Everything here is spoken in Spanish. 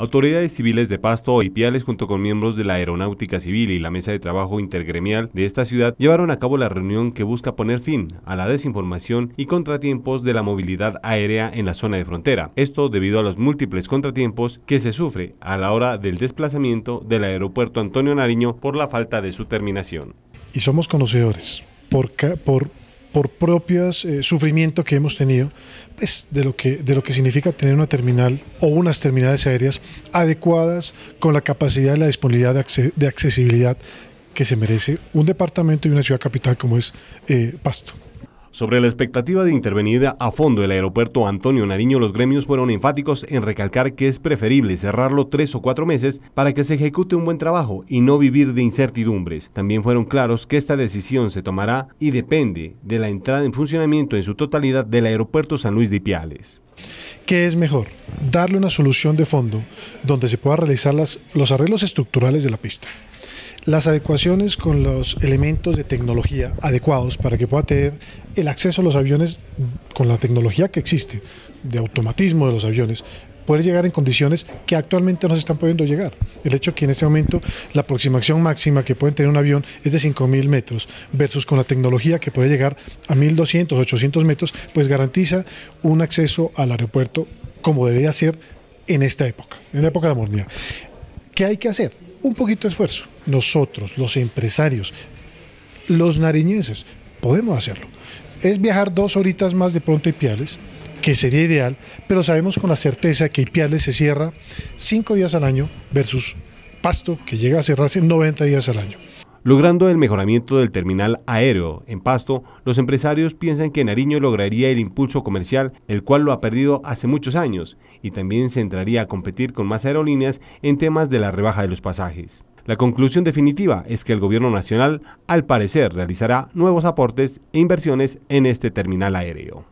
Autoridades civiles de Pasto y Piales, junto con miembros de la Aeronáutica Civil y la Mesa de Trabajo Intergremial de esta ciudad, llevaron a cabo la reunión que busca poner fin a la desinformación y contratiempos de la movilidad aérea en la zona de frontera. Esto debido a los múltiples contratiempos que se sufre a la hora del desplazamiento del aeropuerto Antonio Nariño por la falta de su terminación. Y somos conocedores. Por, por, por propios eh, sufrimiento que hemos tenido, pues, de, lo que, de lo que significa tener una terminal o unas terminales aéreas adecuadas con la capacidad y la disponibilidad de, accesibilidad que se merece un departamento y una ciudad capital como es eh, Pasto. Sobre la expectativa de intervenir a fondo el aeropuerto Antonio Nariño, los gremios fueron enfáticos en recalcar que es preferible cerrarlo tres o cuatro meses para que se ejecute un buen trabajo y no vivir de incertidumbres. También fueron claros que esta decisión se tomará y depende de la entrada en funcionamiento en su totalidad del aeropuerto San Luis de Piales. ¿Qué es mejor? Darle una solución de fondo donde se puedan realizar los arreglos estructurales de la pista las adecuaciones con los elementos de tecnología adecuados para que pueda tener el acceso a los aviones con la tecnología que existe, de automatismo de los aviones, puede llegar en condiciones que actualmente no se están pudiendo llegar. El hecho que en este momento la aproximación máxima que puede tener un avión es de 5.000 metros, versus con la tecnología que puede llegar a 1.200, 800 metros, pues garantiza un acceso al aeropuerto como debería ser en esta época, en la época de la mordida. ¿Qué hay que hacer? Un poquito de esfuerzo. Nosotros, los empresarios, los nariñeses podemos hacerlo. Es viajar dos horitas más de pronto a Ipiales, que sería ideal, pero sabemos con la certeza que Ipiales se cierra cinco días al año versus Pasto, que llega a cerrarse 90 días al año. Logrando el mejoramiento del terminal aéreo en Pasto, los empresarios piensan que Nariño lograría el impulso comercial, el cual lo ha perdido hace muchos años, y también se entraría a competir con más aerolíneas en temas de la rebaja de los pasajes. La conclusión definitiva es que el gobierno nacional, al parecer, realizará nuevos aportes e inversiones en este terminal aéreo.